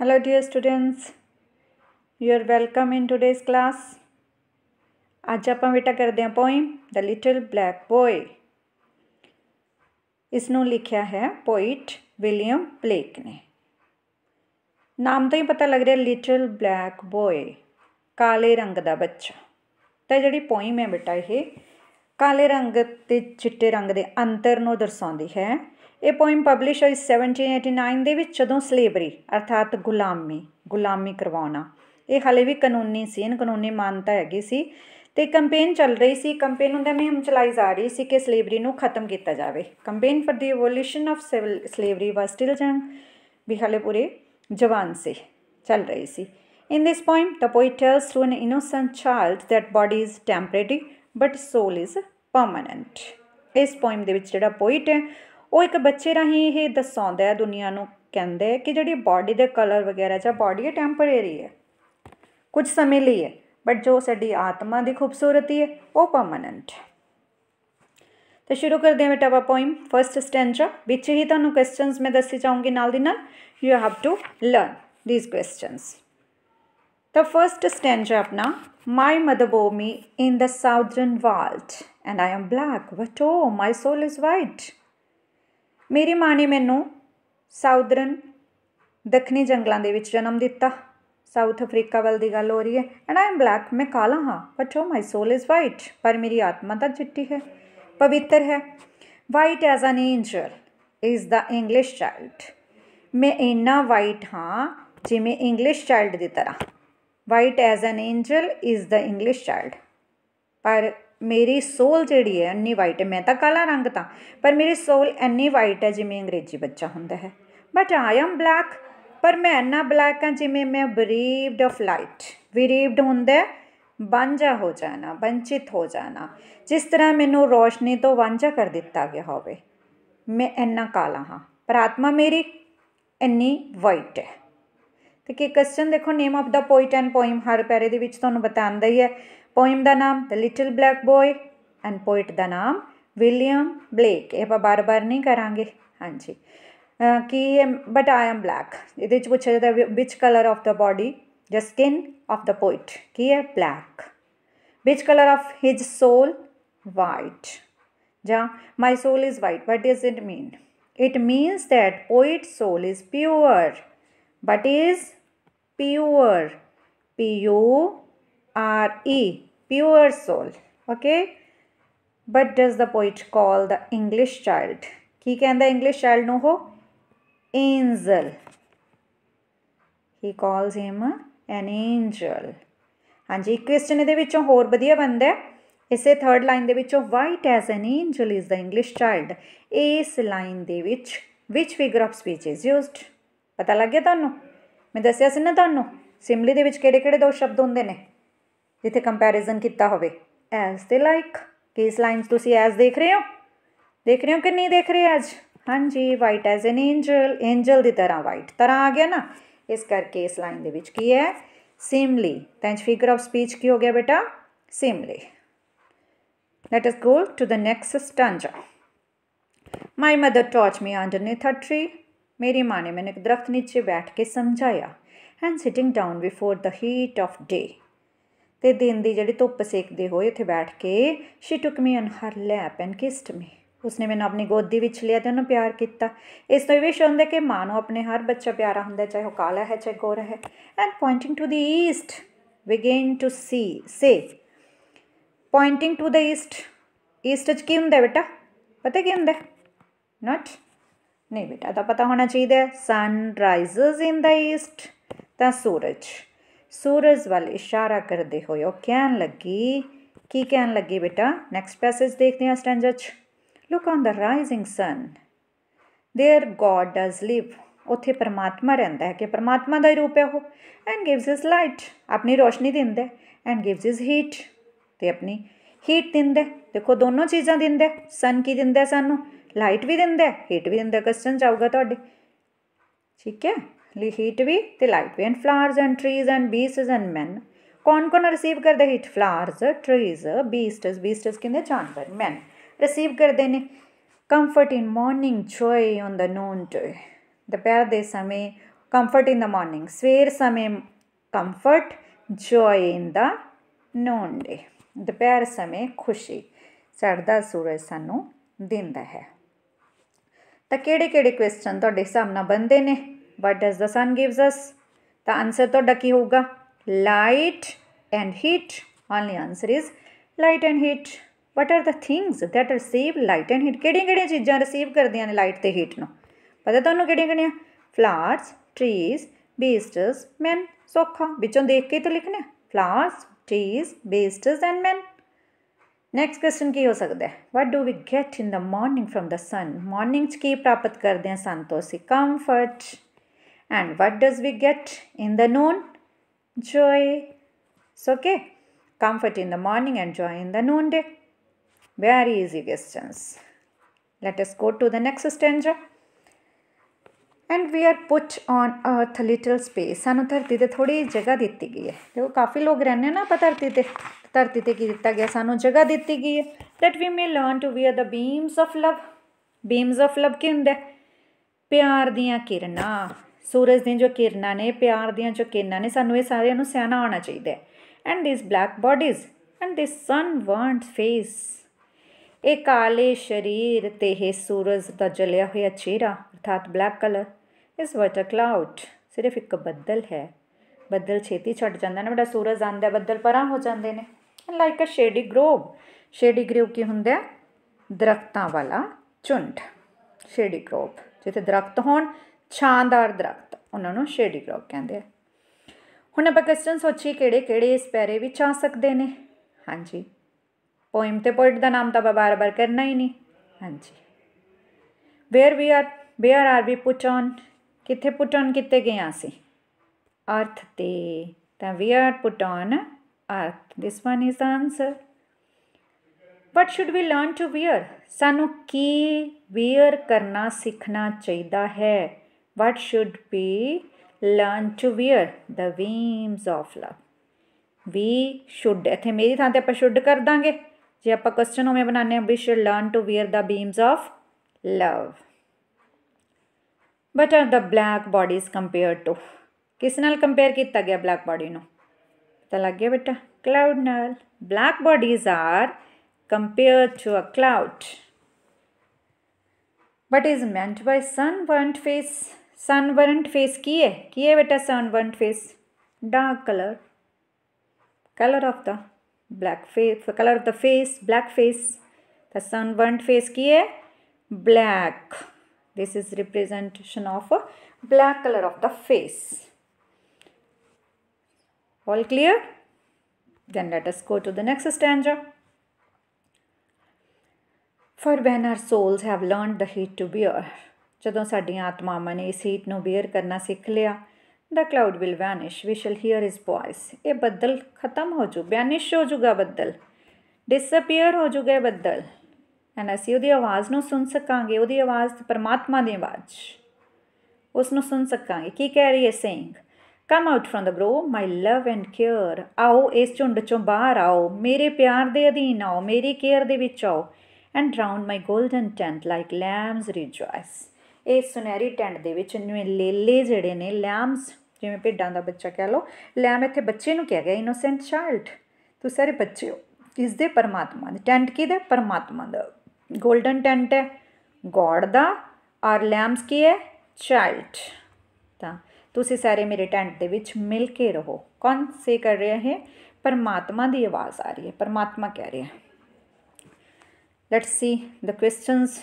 hello dear students you are welcome in today's class ਅੱਜ ਆਪਾਂ ਬੇਟਾ ਕਰਦੇ ਹਾਂ poem the little black boy ਇਸ ਨੂੰ ਲਿਖਿਆ ਹੈ ਪੋਇਟ ਵਿਲੀਅਮ ਬਲੇਕ ਨੇ ਨਾਮ ਤੋਂ ਹੀ ਪਤਾ ਲੱਗ ਰਿਹਾ ਲਿਟਲ ਬਲੈਕ ਬॉय ਕਾਲੇ ਰੰਗ ਦਾ ਬੱਚਾ ਤਾਂ ਜਿਹੜੀ ਪੋਇਮ ਹੈ ਬੇਟਾ ਇਹ ਕਾਲੇ ਰੰਗ ਤੇ ਚਿੱਟੇ ਰੰਗ ਦੇ ਅੰਤਰ ਨੂੰ ਦਰਸਾਉਂਦੀ ਹੈ ਇਹ ਪੋਇਮ ਪਬਲਿਸ਼ ਹੋਈ 1789 ਦੇ ਵਿੱਚ ਜਦੋਂ ਸਲੇਵਰੀ ਅਰਥਾਤ ਗੁਲਾਮੀ ਗੁਲਾਮੀ ਕਰਵਾਉਣਾ ਇਹ ਹਲੇ ਵੀ ਕਾਨੂੰਨੀ ਸੀ ਇਹਨਾਂ ਕਾਨੂੰਨੀ ਮਾਨਤਾ ਹੈਗੀ ਸੀ ਤੇ ਕੰਪੇਨ ਚੱਲ ਰਹੀ ਸੀ ਕੰਪੇਨ ਹੁੰਦਾ ਹਮ ਚਲਾਈ ਜਾ ਰਹੀ ਸੀ ਕਿ ਸਲੇਵਰੀ ਨੂੰ ਖਤਮ ਕੀਤਾ ਜਾਵੇ campaign for the evolution of civil slavery was still ਜੰਗ ਵੀ ਹਲੇ ਪੂਰੇ ਜਵਾਨ ਸੀ ਚੱਲ ਰਹੀ ਸੀ ਇਨ ਥਿਸ ਪੋਇਮ ਦਾ poet tells to an innocent child that body is temporary but soul is permanent ਇਸ ਪੋਇਮ ਦੇ ਵਿੱਚ ਜਿਹੜਾ ਪੋਇਟ ਹੈ ਉਹ ਇੱਕ ਬੱਚੇ ਰਾਹੀਂ ਇਹ ਦਸਾਉਂਦਾ ਹੈ ਦੁਨੀਆ ਨੂੰ ਕਹਿੰਦੇ ਕਿ ਜਿਹੜੀ ਬਾਡੀ ਦੇ ਕਲਰ ਵਗੈਰਾ ਜਾਂ ਬਾਡੀ ਇਹ ਟੈਂਪਰੇਰੀ ਹੈ ਕੁਝ ਸਮੇਂ ਲਈ ਹੈ ਬਟ ਜੋ ਸਾਡੀ ਆਤਮਾ ਦੀ ਖੂਬਸੂਰਤੀ ਹੈ ਉਹ ਪਰਮਨੈਂਟ ਹੈ ਤਾਂ ਸ਼ੁਰੂ ਕਰਦੇ ਹਾਂ ਬੇਟਾ ਪੋਇਮ ਫਰਸਟ ਸਟੈਂਜਾ ਵਿੱਚ ਹੀ ਤੁਹਾਨੂੰ ਕੁਐਸਚਨਸ ਮੈਂ ਦੱਸੀ ਚਾਹੂੰਗੀ ਨਾਲ ਦੀ ਨਾਲ you have to learn these questions ਤਾਂ ਫਰਸਟ ਸਟੈਂਜਾ ਆਪਣਾ my mother bore me in the southern wild and I am black but O my soul is white ਮੇਰੀ ਮਾਂ ਨੇ ਮੈਨੂੰ ਸਾਊਦਰਨ ਦੱਖਣੀ ਜੰਗਲਾਂ ਦੇ ਵਿੱਚ ਜਨਮ ਦਿੱਤਾ ਸਾਊਥ ਅਫਰੀਕਾ ਵੱਲ ਦੀ ਗੱਲ ਹੋ ਰਹੀ ਹੈ ਐਂਡ ਆਮ ਬਲੈਕ ਮੈਂ ਕਾਲਾ ਹਾਂ but O my soul is white ਪਰ ਮੇਰੀ ਆਤਮਾ ਤਾਂ ਚਿੱਟੀ ਹੈ ਪਵਿੱਤਰ ਹੈ white as an angel is the English child ਮੈਂ ਇੰਨਾ ਵਾਈਟ ਹਾਂ ਜਿਵੇਂ ਇੰਗਲਿਸ਼ ਚਾਈਲਡ ਦੀ ਤਰ੍ਹਾਂ white as an angel is the English child ਪਰ ਮੇਰੀ ਸੋਲ ਜਿਹੜੀ ਹੈ ਇੰਨੀ ਵਾਈਟ ਹੈ ਮੈਂ ਤਾਂ ਕਾਲਾ ਰੰਗ ਤਾਂ ਪਰ ਮੇਰੀ ਸੋਲ ਇੰਨੀ ਵਾਈਟ ਹੈ ਜਿਵੇਂ ਅੰਗਰੇਜ਼ੀ ਬੱਚਾ ਹੁੰਦਾ ਹੈ ਬਟ ਆਈ ਐਮ ਬਲੈਕ ਪਰ ਮੈਂ ਇੰਨਾ ਬਲੈਕ ਹਾਂ ਜਿਵੇਂ ਮੈਂ ਬਰੀਵਡ ਆਫ ਲਾਈਟ ਬਰੀਵਡ ਹੁੰਦਾ ਬੰਜਾ ਹੋ ਜਾਣਾ ਬੰਚਿਤ ਹੋ ਜਾਣਾ ਜਿਸ ਤਰ੍ਹਾਂ ਮੈਨੂੰ ਰੋਸ਼ਨੀ ਤੋਂ ਵਾਂਝਾ ਕਰ ਦਿੱਤਾ ਗਿਆ ਹੋਵੇ ਮੈਂ ਇੰਨਾ ਕਾਲਾ ਹਾਂ ਪਰ ਆਤਮਾ ਮੇਰੀ ਇੰਨੀ ਵਾਈਟ ਹੈ ਤੇ ਕਿ ਕੁਐਸਚਨ ਦੇਖੋ name of the poet and poem ਹਰ ਪੈਰੇ ਦੇ ਵਿੱਚ ਤੁਹਾਨੂੰ ਬਤਾਉਂਦਾ ਹੀ ਹੈ पोइम का नाम the little black boy and poet का नाम विलियम ब्लेक ये आप बार बार नहीं करा हाँ जी की बट आई एम ब्लैक ये पूछा जाता है which colour of the body the skin of the poet की है black which colour of his soul white जा my soul is white what does it mean it means that poet soul is pure but is pure P U R E pure soul okay but does the poet call the english child ਕੀ ਕਹਿੰਦਾ English child ਨੂੰ ਉਹ Angel ਹੀ ਕਾਲਸ ਹਿਮ ਐਨ Angel ਹਾਂਜੀ ਇੱਕ question ਇਹਦੇ ਵਿੱਚੋਂ ਹੋਰ ਵਧੀਆ ਬਣਦਾ ਇਸੇ ਥਰਡ ਲਾਈਨ ਦੇ ਵਿੱਚੋਂ white as an angel is the English child ਇਸ ਲਾਈਨ ਦੇ ਵਿੱਚ which figure of speech is used ਪਤਾ ਲੱਗ ਗਿਆ ਤੁਹਾਨੂੰ ਮੈਂ ਦੱਸਿਆ ਸੀ ਨਾ ਤੁਹਾਨੂੰ ਸਿਮਲੀ ਦੇ ਵਿੱਚ ਕਿਹੜੇ ਕਿਹੜੇ ਦੋ ਸ਼ਬਦ ਹੁੰਦੇ ਨੇ ਜਿੱਥੇ ਕੰਪੈਰੀਜ਼ਨ ਕੀਤਾ ਹੋਵੇ ਐਸ ਤੇ ਲਾਈਕ ਕੇਸ ਲਾਈਨਸ ਤੁਸੀਂ ਐਸ ਦੇਖ ਰਹੇ ਹੋ ਦੇਖ ਰਹੇ ਹੋ ਕਿ ਨਹੀਂ ਦੇਖ ਰਹੇ ਅੱਜ ਹਾਂਜੀ white as an angel angel ਦੀ ਤਰ੍ਹਾਂ ਵਾਈਟ ਤਰ੍ਹਾਂ ਆ ਗਿਆ ਨਾ ਇਸ ਕਰਕੇ ਇਸ ਲਾਈਨ ਦੇ ਵਿੱਚ ਕੀ ਹੈ ਸੇਮਲੀ ਤਾਂ ਫਿਗਰ ਆਫ ਸਪੀਚ ਕੀ ਹੋ ਗਿਆ ਬੇਟਾ similarly let us go to the next stanza my mother taught me underneath a tree ਮੇਰੀ ਮਾਂ ਨੇ ਮੈਨੂੰ ਇੱਕ ਦਰਖਤ ਨੀਚੇ ਬੈਠ ਕੇ ਸਮਝਾਇਆ and sitting down before the heat of day ਤੇ ਦਿਨ ਦੀ ਜਿਹੜੀ ਧੁੱਪ ਸੇਕਦੇ ਹੋਏ ਉੱਥੇ ਬੈਠ ਕੇ she took me on her lap and kissed me ਉਸਨੇ ਮੈਨੂੰ ਆਪਣੀ ਗੋਦੀ ਵਿੱਚ ਲਿਆ ਤੇ ਉਹਨੂੰ ਪਿਆਰ ਕੀਤਾ ਇਸ ਤੋਂ ਵੀ ਸ਼ੋਂਦਾ ਕਿ ਮਾਂ ਨੂੰ ਆਪਣੇ ਹਰ ਬੱਚਾ ਪਿਆਰਾ ਹੁੰਦਾ ਚਾਹੇ ਉਹ ਕਾਲਾ ਹੈ ਚਾਹੇ ਗੋਰਾ ਹੈ and pointing to the east began to see say pointing to the east east ਚ ਕੀ ਹੁੰਦਾ ਬੇਟਾ ਪਤਾ ਕੀ ਹੁੰਦਾ ਨਾਟ ਨਹੀਂ ਬੇਟਾ ਤਾਂ ਪਤਾ ਹੋਣਾ ਚਾਹੀਦਾ ਸਨ ਰਾਈਜ਼ਸ ਇਨ ਦਾ ਈਸਟ ਤਾਂ ਸੂਰਜ ਸੂਰਜ ਵੱਲ ਇਸ਼ਾਰਾ ਕਰਦੇ ਹੋਏ ਉਹ ਕਹਿਣ ਲੱਗੀ ਕੀ ਕਹਿਣ ਲੱਗੀ ਬੇਟਾ ਨੈਕਸਟ ਪੈਸੇਜ ਦੇਖਦੇ ਹਾਂ ਸਟੈਂਜਾ 'ਚ look on the rising sun there God does live ਉਥੇ ਪਰਮਾਤਮਾ ਰਹਿੰਦਾ ਹੈ ਕਿ ਪਰਮਾਤਮਾ ਦਾ ਹੀ ਰੂਪ ਹੈ ਉਹ ਐਂਡ ਗਿਵਸ ਹਿਸ ਲਾਈਟ ਆਪਣੀ ਰੋਸ਼ਨੀ ਦਿੰਦਾ ਐਂਡ ਗਿਵਸ ਹਿਸ ਹੀਟ ਤੇ ਆਪਣੀ ਹੀਟ ਦਿੰਦਾ ਦੇਖੋ ਦੋਨੋਂ ਚੀਜ਼ਾਂ ਦਿੰਦਾ ਸਨ ਕੀ ਦਿੰਦਾ ਸਾਨੂੰ ਲਾਈਟ ਵੀ ਦਿੰਦਾ ਹੀਟ ਵੀ ਦਿੰਦਾ ਕੁਐਸਚਨ ਜਾਊਗਾ ਤੁਹਾਡੇ ਠੀਕ ਹੈ heat wave, they light wave. And flowers and trees and beasts and men. कौन कौन रिसीव करते heat flowers trees beasts beasts किंदे जानवर मैन रिसीव करते ने comfort in morning joy on the noon day ਦੁਪਹਿਰ ਦੇ ਸਮੇਂ ਕੰਫਰਟ ਇਨ ਦ ਮਾਰਨਿੰਗ ਸਵੇਰ ਸਮੇਂ ਕੰਫਰਟ ਜੋਏ ਇਨ ਦਾ ਨੂਨ ਡੇ ਦੁਪਹਿਰ ਸਮੇਂ ਖੁਸ਼ੀ ਚੜ੍ਹਦਾ ਸੂਰਜ ਸਾਨੂੰ ਦਿੰਦਾ ਹੈ ਤਾਂ ਕਿਹੜੇ ਕਿਹੜੇ ਕੁਐਸਚਨ ਤੁਹਾਡੇ ਹਿਸਾਬ ਨਾਲ ਬੰਦੇ ਨੇ what does the sun gives us the answer तो डकी होगा light and heat only answer is light and heat what are the things that receive light and heat कि चीज़ा रिसीव कर दें लाइट तो हीट न पता तो कि फ्लावर्स ट्रीज बेस्टस मैन सौखा बिचों देख के तो लिखने flowers trees beasts and man next question की हो सकता है what do we get in the morning from the sun morning की प्राप्त करते हैं सन तो um comfort and what does we get in the noon joy it's okay comfort in the morning and joy in the noonday very easy questions let us go to the next stanza and we are put on earth a little space sanu dharti te thodi jagah ditti gayi hai dekho kafi log rehne na dharti te dharti te ki ditta gaya sanu jagah ditti that we may learn to wear the beams of love beams of love ke hunde pyar diyan kirnan ਸੂਰਜ ਦੀਆਂ ਜੋ ਕਿਰਨਾਂ ਨੇ ਪਿਆਰ ਦੀਆਂ ਜੋ ਕਿਰਨਾਂ ਨੇ ਸਾਨੂੰ ਇਹ ਸਾਰਿਆਂ ਨੂੰ ਸਿਆਣਾ ਆਉਣਾ ਚਾਹੀਦਾ ਹੈ and this black bodies and this sun burned face ਇਹ ਕਾਲੇ ਸ਼ਰੀਰ ਤੇ ਇਹ ਸੂਰਜ ਦਾ ਜਲਿਆ ਹੋਇਆ ਚਿਹਰਾ ਅਰਥਾਤ ਬਲੈਕ ਕਲਰ ਇਸ ਵਾਟਰ ਕਲਾਉਡ ਸਿਰਫ ਇੱਕ ਬੱਦਲ ਹੈ ਬੱਦਲ ਛੇਤੀ ਛੱਡ ਜਾਂਦਾ ਨਾ ਬੜਾ ਸੂਰਜ ਆਂਦਾ ਬੱਦਲ ਪਰਾਂ ਹੋ ਜਾਂਦੇ ਨੇ like a shady grove shady grove ਕੀ ਹੁੰਦਾ ਹੈ ਦਰਖਤਾਂ ਵਾਲਾ ਝੁੰਡ ਸ਼ੇਡੀ ਗਰੋਵ ਜਿੱਥੇ ਦਰਖਤ ਹੋਣ ਸ਼ਾਨਦਾਰ ਦਰਖਤ ਉਹਨਾਂ ਨੂੰ ਸ਼ੇਡੀ ਬਲੌਕ ਕਹਿੰਦੇ ਆ ਹੁਣ ਆਪਾਂ ਕੁਐਸਚਨ ਸੋਚੀ ਕਿਹੜੇ ਕਿਹੜੇ ਇਸ ਪੈਰੇ ਵਿੱਚ ਆ ਸਕਦੇ ਨੇ ਹਾਂਜੀ ਪੋਇਮ ਤੇ ਪੋਇਟ ਦਾ ਨਾਮ ਤਾਂ ਬਾਰ-ਬਾਰ ਕਰਨਾ ਹੀ ਨਹੀਂ ਹਾਂਜੀ where we are where are we put on ਕਿੱਥੇ ਪੁੱਟ ਔਨ ਕਿੱਤੇ ਗਏ ਆ ਸੀ ਅਰਥ ਤੇ ਤਾਂ we are put on earth this one is answer what should we learn to where ਸਾਨੂੰ ਕੀ ਵੇਅਰ ਕਰਨਾ ਸਿੱਖਣਾ ਚਾਹੀਦਾ ਹੈ What should we learn to wear? The beams of love. We should. ਇੱਥੇ ਮੇਰੀ ਥਾਂ ਤੇ ਆਪਾਂ should ਕਰ ਦਾਂਗੇ ਜੇ ਆਪਾਂ ਕੁਐਸਚਨ ਹੋਵੇਂ ਬਣਾਣੇ ਆ ਵੀ should learn to wear the beams of love. But are the black bodies compared to? ਕਿਸ ਨਾਲ ਕੰਪੇਅਰ ਕੀਤਾ ਗਿਆ ਬਲੈਕ ਬਾਡੀ ਨੂੰ ਪਤਾ ਲੱਗ ਗਿਆ ਬੇਟਾ cloud null. Black bodies are compared to a cloud. But is meant by sunburnt face. Sunburnt face, kiye kiye beta sunburnt face, dark color, color of the black face color of the face black face the sunburnt face kiye, black this is representation of a black color of the face all clear then let us go to the next stanza for when our souls have learned the heat to bear ਜਦੋਂ ਸਾਡੀਆਂ ਆਤਮਾਵਾਂ ਨੇ ਇਸ heat ਨੂੰ bear ਕਰਨਾ ਸਿੱਖ ਲਿਆ the cloud will vanish we shall hear his voice ਇਹ ਬੱਦਲ ਖਤਮ ਹੋ ਜੂ ਵੈਨਿਸ਼ ਹੋ ਜੂਗਾ ਬੱਦਲ ਡਿਸਅਪੀਅਰ ਹੋ ਜੂਗਾ ਬੱਦਲ ਐਂਡ ਅਸੀਂ ਉਹਦੀ ਆਵਾਜ਼ ਨੂੰ ਸੁਣ ਸਕਾਂਗੇ ਉਹਦੀ ਆਵਾਜ਼ ਪਰਮਾਤਮਾ ਦੀ ਆਵਾਜ਼ ਉਸ ਨੂੰ ਸੁਣ ਸਕਾਂਗੇ ਕੀ ਕਹਿ ਰਹੀ ਹੈ saying come out from the grove my love and care ਆਓ ਇਸ ਝੁੰਡ ਚੋਂ ਬਾਹਰ ਆਓ ਮੇਰੇ ਪਿਆਰ ਦੇ ਅਧੀਨ ਆਓ ਮੇਰੀ ਕੇਅਰ ਦੇ ਵਿੱਚ ਆਓ and drown my golden tent like lambs rejoice ਇਹ ਸੁਨਹਿਰੀ ਟੈਂਟ ਦੇ ਵਿੱਚ ਲੇਲੇ ਜਿਹੜੇ ਨੇ ਲੈਮਸ ਜਿਵੇਂ ਭੇਡਾਂ ਦਾ ਬੱਚਾ ਕਹਿ ਲਓ ਲੈਮ ਇੱਥੇ ਬੱਚੇ ਨੂੰ ਕਿਹਾ ਗਿਆ ਇਨੋਸੈਂਟ ਚਾਈਲਡ ਤੂੰ ਸਾਰੇ ਬੱਚੇ ਹੋ ਕਿਸ ਦੇ ਪਰਮਾਤਮਾ ਦੇ ਟੈਂਟ ਕੀ ਦੇ ਪਰਮਾਤਮਾ ਦਾ 골ਡਨ ਟੈਂਟ ਹੈ ਗੋਡ ਦਾ ਔਰ ਲੈਮਸ ਕੀ ਹੈ ਚਾਈਲਡ ਤਾਂ ਤੁਸੀਂ ਸਾਰੇ ਮੇਰੇ ਟੈਂਟ ਦੇ ਵਿੱਚ ਮਿਲ ਕੇ ਰਹੋ ਕੌਣ ਸੇ ਕਰ ਰਿਹਾ ਹੈ ਪਰਮਾਤਮਾ ਦੀ ਆਵਾਜ਼ ਆ ਰਹੀ ਹੈ ਪਰਮਾਤਮਾ ਕਹਿ ਰਿਹਾ ਲੈਟਸ ਸੀ ਦ ਕੁਐਸਚਨਸ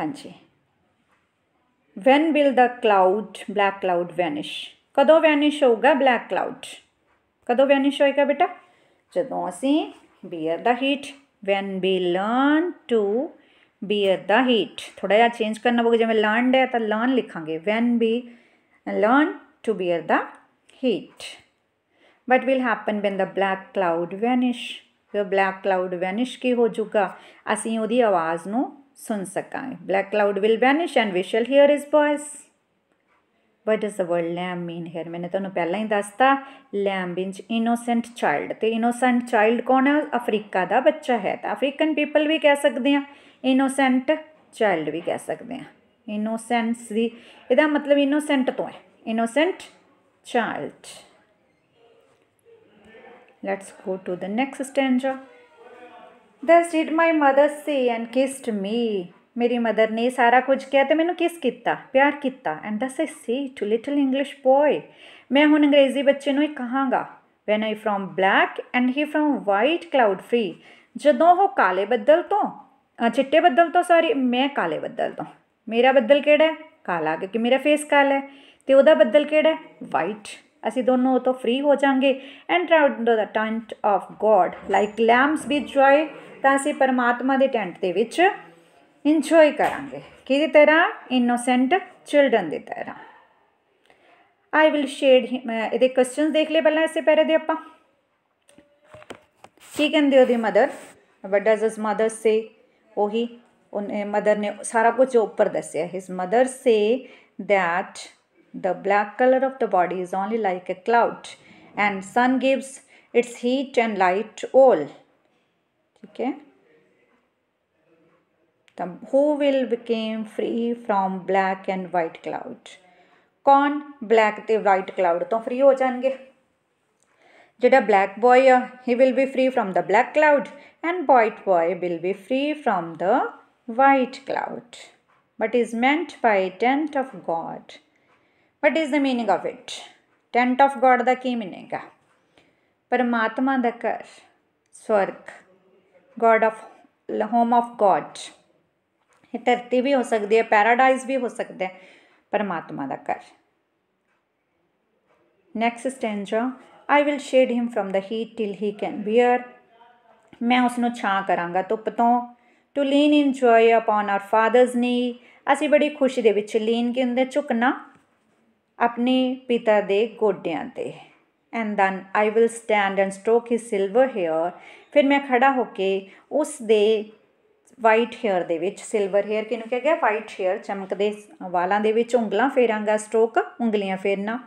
ਹਾਂਜੀ when will the cloud black cloud vanish ਕਦੋਂ ਵੈਨਿਸ਼ ਹੋਊਗਾ ਬਲੈਕ ਕਲਾਉਡ ਕਦੋਂ ਵੈਨਿਸ਼ ਹੋਏਗਾ ਬੇਟਾ ਜਦੋਂ ਅਸੀਂ bear the heat when we learn to bear the heat ਥੋੜਾ ਜਿਹਾ ਚੇਂਜ ਕਰਨਾ ਪਊਗਾ ਜਿਵੇਂ ਲਰਨਡ ਹੈ ਤਾਂ ਲਰਨ ਲਿਖਾਂਗੇ when we learn to bear the heat but will happen when the black cloud vanish ਜੋ ਬਲੈਕ ਕਲਾਉਡ ਵੈਨਿਸ਼ ਕੀ ਹੋ ਜਾਊਗਾ ਅਸੀਂ ਉਹਦੀ ਆਵਾਜ਼ ਨੂੰ ਸੁਣ ਸਕਾਂ black cloud will vanish and we shall hear his voice what is a world lamb ਮੀਨ ਹੈਰ ਮੈਨੇ ਤੁਹਾਨੂੰ ਪਹਿਲਾਂ ਹੀ ਦੱਸਤਾ ਲੈਮ ਬਿੰਚ ਇਨੋਸੈਂਟ ਚਾਈਲਡ ਤੇ ਇਨੋਸੈਂਟ ਚਾਈਲਡ ਕੌਣ ਹੈ ਅਫਰੀਕਾ ਦਾ ਬੱਚਾ ਹੈ ਤਾਂ ਅਫਰੀਕਨ ਪੀਪਲ ਵੀ ਕਹਿ ਸਕਦੇ ਆ ਇਨੋਸੈਂਟ ਚਾਈਲਡ ਵੀ ਕਹਿ ਸਕਦੇ ਆ ਇਨੋਸੈਂਸ ਦੀ ਇਹਦਾ ਮਤਲਬ ਇਨੋਸੈਂਟ ਤੋਂ ਹੈ innocent child let's go to the next stanza thus did my mother say and kissed me ਮੇਰੀ ਮਦਰ ਨੇ ਸਾਰਾ ਕੁਝ ਕਿਹਾ ਤੇ ਮੈਨੂੰ ਕਿਸ ਕੀਤਾ ਪਿਆਰ ਕੀਤਾ and thus I say to little English boy ਮੈਂ ਹੁਣ ਅੰਗਰੇਜ਼ੀ ਬੱਚੇ ਨੂੰ ਇਹ ਕਹਾਂਗਾ when I from black and he from white cloud free ਜਦੋਂ ਉਹ ਕਾਲੇ ਬੱਦਲ ਤੋਂ ਚਿੱਟੇ ਬੱਦਲ ਤੋਂ ਸੌਰੀ ਮੈਂ ਕਾਲੇ ਬੱਦਲ ਤੋਂ ਮੇਰਾ ਬੱਦਲ ਕਿਹੜਾ ਕਾਲਾ ਕਿਉਂਕਿ ਮੇਰਾ ਫੇਸ ਕਾਲਾ ਹੈ ਤੇ ਉਹਦਾ ਬੱਦਲ ਕਿਹੜਾ ਵਾਈਟ ਅਸੀਂ ਦੋਨੋਂ ਉਹ ਤੋਂ ਫ੍ਰੀ ਹੋ ਜਾਾਂਗੇ and round the tent of God like lambs be joy ਤਾਂ ਅਸੀਂ ਪਰਮਾਤਮਾ ਦੇ ਟੈਂਟ ਦੇ ਵਿੱਚ ਇੰਜੋਏ ਕਰਾਂਗੇ ਕਿਹਦੀ ਤਰ੍ਹਾਂ ਇਨੋਸੈਂਟ ਚਿਲड्रन ਦੀ ਤਰ੍ਹਾਂ ਆਈ ਵਿਲ ਸ਼ੇਡ ਇਹਦੇ ਕੁਐਸਚਨਸ ਦੇਖ ਲੈ ਪਹਿਲਾਂ ਇਸੇ ਪੈਰੇ ਦੇ ਆਪਾਂ ਕੀ ਕਹਿੰਦੇ ਉਹਦੀ mother does his mother say ਉਹੀ ਉਹਨੇ ਮਦਰ ਨੇ ਸਾਰਾ ਕੁਝ ਉੱਪਰ ਦੱਸਿਆ his mother say the black colour of the the is only like a a and sun gives its heat and light to all ठीक है तब who will became free from black and white cloud कौन black ਤੇ white cloud ਤੋਂ free ਹੋ ਜਾਣਗੇ ਜਿਹੜਾ black boy ਆ he will be free from the black cloud and white boy will be free from the white cloud but is meant by tent of God. What is the meaning of it? Tent of God ਦਾ ਕੀ meaning ਆ ਪਰਮਾਤਮਾ ਦਾ ਘਰ ਸਵਰਗ God of home of God ਇਹ ਧਰਤੀ ਵੀ ਹੋ ਸਕਦੀ ਹੈ ਪੈਰਾਡਾਈਜ਼ ਵੀ ਹੋ ਸਕਦਾ ਹੈ ਪਰਮਾਤਮਾ ਦਾ ਘਰ next stanza I will shade him from the heat till he can bear ਮੈਂ ਉਸ ਨੂੰ ਛਾਂ ਕਰਾਂਗਾ ਧੁੱਪ ਤੋਂ to lean in joy upon our father's knee ਅਸੀਂ ਬੜੀ ਖੁਸ਼ੀ ਦੇ ਵਿੱਚ ਲੀਨ ਕੇ ਹੁੰਦੇ ਝੁਕਣਾ ਆਪਣੇ ਪਿਤਾ ਦੇ ਗੋਡਿਆਂ ਤੇ and then I will stand and stroke his silver hair ਫਿਰ ਮੈਂ ਖੜਾ ਹੋ ਕੇ ਉਸ ਦੇ ਵਾਈਟ ਹੇਅਰ ਦੇ ਵਿੱਚ ਸਿਲਵਰ ਹੇਅਰ ਕਿਨੂੰ ਕਿਹਾ ਗਿਆ ਵਾਈਟ ਹੇਅਰ ਚਮਕਦੇ ਵਾਲਾਂ ਦੇ ਵਿੱਚ ਉਂਗਲਾਂ ਫੇਰਾਂਗਾ ਸਟ੍ਰੋਕ ਉਂਗਲੀਆਂ ਫੇਰਨਾ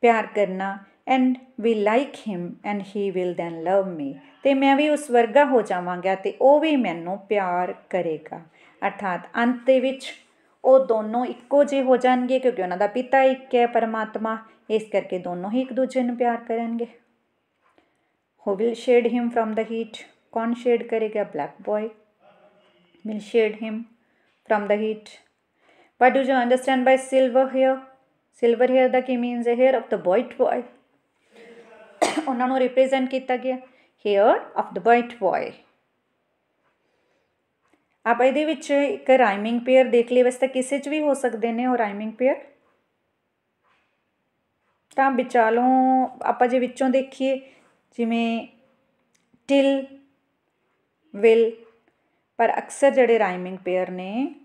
ਪਿਆਰ ਕਰਨਾ and we like him and he will then love me ਤੇ ਮੈਂ ਵੀ ਉਸ ਵਰਗਾ ਹੋ ਜਾਵਾਂਗਾ ਤੇ ਉਹ ਵੀ ਮੈਨੂੰ ਪਿਆਰ ਕਰੇਗਾ ਅਰਥਾਤ ਅੰਤ ਦੇ ਵਿੱਚ ਉਹ ਦੋਨੋਂ ਇੱਕੋ ਜਿਹੇ ਹੋ ਜਾਣਗੇ ਕਿਉਂਕਿ ਉਹਨਾਂ ਦਾ ਪਿਤਾ ਇੱਕ ਹੈ ਪਰਮਾਤਮਾ ਇਸ ਕਰਕੇ ਦੋਨੋਂ ਹੀ ਇੱਕ ਦੂਜੇ ਨੂੰ ਪਿਆਰ ਕਰਨਗੇ who will shade him from the heat ਕੌਣ ਸ਼ੇਡ ਕਰੇਗਾ black boy will shade him from the heat what do you understand by silver hair silver hair ਦਾ ਕੀ ਮੀਨਸ ਹੈ hair of the white boy ਉਹਨਾਂ ਨੂੰ represent ਕੀਤਾ ਗਿਆ ਹੇਅਰ ਆਫ ਦਾ ਵਾਈਟ ਬॉय ਆਪਾਂ ਇਹਦੇ ਵਿੱਚ ਇੱਕ ਰਾਈਮਿੰਗ ਪੇਅਰ ਦੇਖ ਲਈ ਵਸਤਾ ਕਿਸੇ 'ਚ ਵੀ ਹੋ ਸਕਦੇ ਨੇ ਉਹ ਰਾਈਮਿੰਗ ਪੇਅਰ ਤਾਂ ਵਿਚਾਲੋਂ ਆਪਾਂ ਜੇ ਵਿੱਚੋਂ ਦੇਖੀਏ ਜਿਵੇਂ ਟਿਲ ਵਿਲ ਪਰ ਅਕਸਰ ਜਿਹੜੇ ਰਾਈਮਿੰਗ ਪੇਅਰ ਨੇ